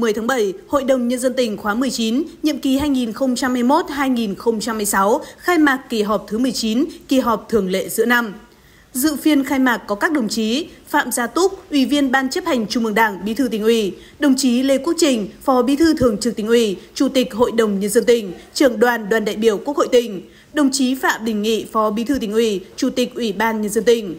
10 tháng 7, Hội đồng Nhân dân tỉnh khóa 19, nhiệm kỳ 2021-2026, khai mạc kỳ họp thứ 19, kỳ họp thường lệ giữa năm. Dự phiên khai mạc có các đồng chí Phạm Gia Túc, Ủy viên Ban chấp hành Trung ương Đảng, Bí thư tỉnh ủy, đồng chí Lê Quốc Trình, Phó Bí thư Thường trực tỉnh ủy, Chủ tịch Hội đồng Nhân dân tỉnh, trưởng đoàn đoàn đại biểu Quốc hội tỉnh, đồng chí Phạm Đình Nghị, Phó Bí thư tỉnh ủy, Chủ tịch Ủy ban Nhân dân tỉnh,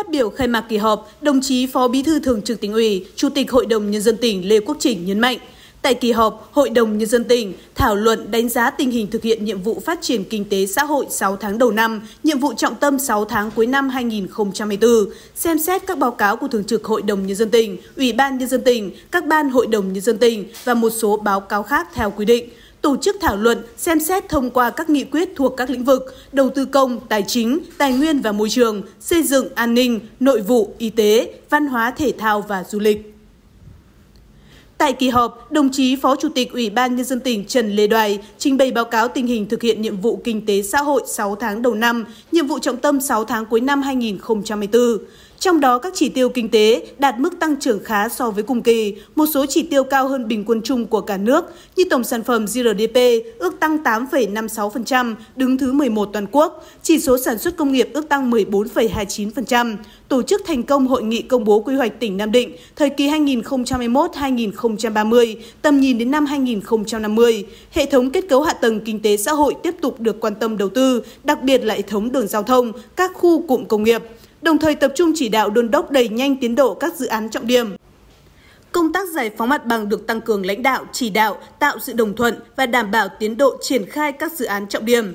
Phát biểu khai mạc kỳ họp, đồng chí Phó Bí thư Thường trực tỉnh ủy, Chủ tịch Hội đồng Nhân dân tỉnh Lê Quốc Trình nhấn mạnh, Tại kỳ họp, Hội đồng Nhân dân tỉnh thảo luận đánh giá tình hình thực hiện nhiệm vụ phát triển kinh tế xã hội 6 tháng đầu năm, nhiệm vụ trọng tâm 6 tháng cuối năm 2024, xem xét các báo cáo của Thường trực Hội đồng Nhân dân tỉnh, Ủy ban Nhân dân tỉnh, các ban Hội đồng Nhân dân tỉnh và một số báo cáo khác theo quy định tổ chức thảo luận, xem xét thông qua các nghị quyết thuộc các lĩnh vực đầu tư công, tài chính, tài nguyên và môi trường, xây dựng, an ninh, nội vụ, y tế, văn hóa, thể thao và du lịch. Tại kỳ họp, đồng chí Phó Chủ tịch Ủy ban Nhân dân tỉnh Trần Lê Đoài trình bày báo cáo tình hình thực hiện nhiệm vụ kinh tế xã hội 6 tháng đầu năm, nhiệm vụ trọng tâm 6 tháng cuối năm 2024. Trong đó, các chỉ tiêu kinh tế đạt mức tăng trưởng khá so với cùng kỳ, một số chỉ tiêu cao hơn bình quân chung của cả nước, như tổng sản phẩm gdp ước tăng 8,56%, đứng thứ 11 toàn quốc, chỉ số sản xuất công nghiệp ước tăng 14,29%, tổ chức thành công hội nghị công bố quy hoạch tỉnh Nam Định thời kỳ 2021-2030, tầm nhìn đến năm 2050. Hệ thống kết cấu hạ tầng kinh tế xã hội tiếp tục được quan tâm đầu tư, đặc biệt là hệ thống đường giao thông, các khu cụm công nghiệp đồng thời tập trung chỉ đạo đôn đốc đẩy nhanh tiến độ các dự án trọng điểm. Công tác giải phóng mặt bằng được tăng cường lãnh đạo, chỉ đạo, tạo sự đồng thuận và đảm bảo tiến độ triển khai các dự án trọng điểm.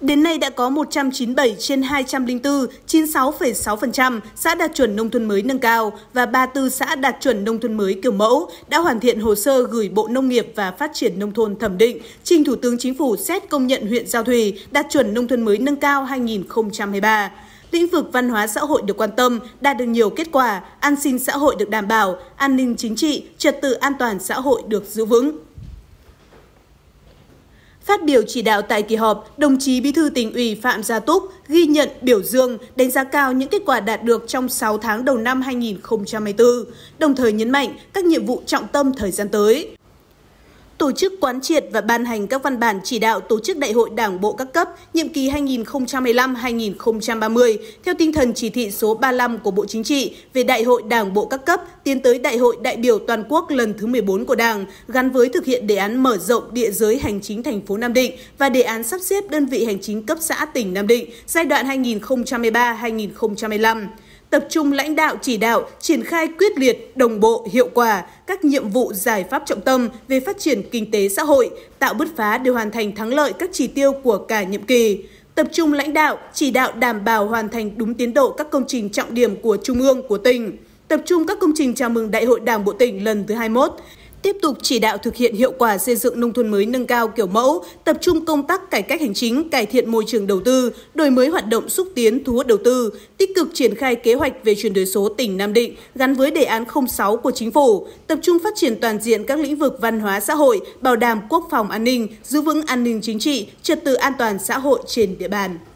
Đến nay đã có 197 trên 204, 96,6% xã đạt chuẩn nông thôn mới nâng cao và 34 xã đạt chuẩn nông thôn mới kiểu mẫu đã hoàn thiện hồ sơ gửi Bộ Nông nghiệp và Phát triển Nông thôn thẩm định, trình Thủ tướng Chính phủ xét công nhận huyện Giao Thủy đạt chuẩn nông thôn mới nâng cao 2023 lĩnh vực văn hóa xã hội được quan tâm, đạt được nhiều kết quả, an sinh xã hội được đảm bảo, an ninh chính trị, trật tự an toàn xã hội được giữ vững. Phát biểu chỉ đạo tại kỳ họp, đồng chí Bí thư tỉnh ủy Phạm Gia Túc ghi nhận, biểu dương, đánh giá cao những kết quả đạt được trong 6 tháng đầu năm 2024, đồng thời nhấn mạnh các nhiệm vụ trọng tâm thời gian tới tổ chức quán triệt và ban hành các văn bản chỉ đạo tổ chức đại hội đảng bộ các cấp nhiệm kỳ 2015-2030 theo tinh thần chỉ thị số 35 của Bộ Chính trị về đại hội đảng bộ các cấp tiến tới đại hội đại biểu toàn quốc lần thứ 14 của Đảng gắn với thực hiện đề án mở rộng địa giới hành chính thành phố Nam Định và đề án sắp xếp đơn vị hành chính cấp xã tỉnh Nam Định giai đoạn 2013-2015 tập trung lãnh đạo chỉ đạo, triển khai quyết liệt, đồng bộ, hiệu quả các nhiệm vụ giải pháp trọng tâm về phát triển kinh tế xã hội, tạo bứt phá để hoàn thành thắng lợi các chỉ tiêu của cả nhiệm kỳ tập trung lãnh đạo, chỉ đạo đảm bảo hoàn thành đúng tiến độ các công trình trọng điểm của Trung ương, của tỉnh, tập trung các công trình chào mừng Đại hội Đảng Bộ tỉnh lần thứ 21, tiếp tục chỉ đạo thực hiện hiệu quả xây dựng nông thôn mới nâng cao kiểu mẫu, tập trung công tác cải cách hành chính, cải thiện môi trường đầu tư, đổi mới hoạt động xúc tiến thu hút đầu tư, tích cực triển khai kế hoạch về chuyển đổi số tỉnh Nam Định gắn với đề án 06 của chính phủ, tập trung phát triển toàn diện các lĩnh vực văn hóa xã hội, bảo đảm quốc phòng an ninh, giữ vững an ninh chính trị, trật tự an toàn xã hội trên địa bàn.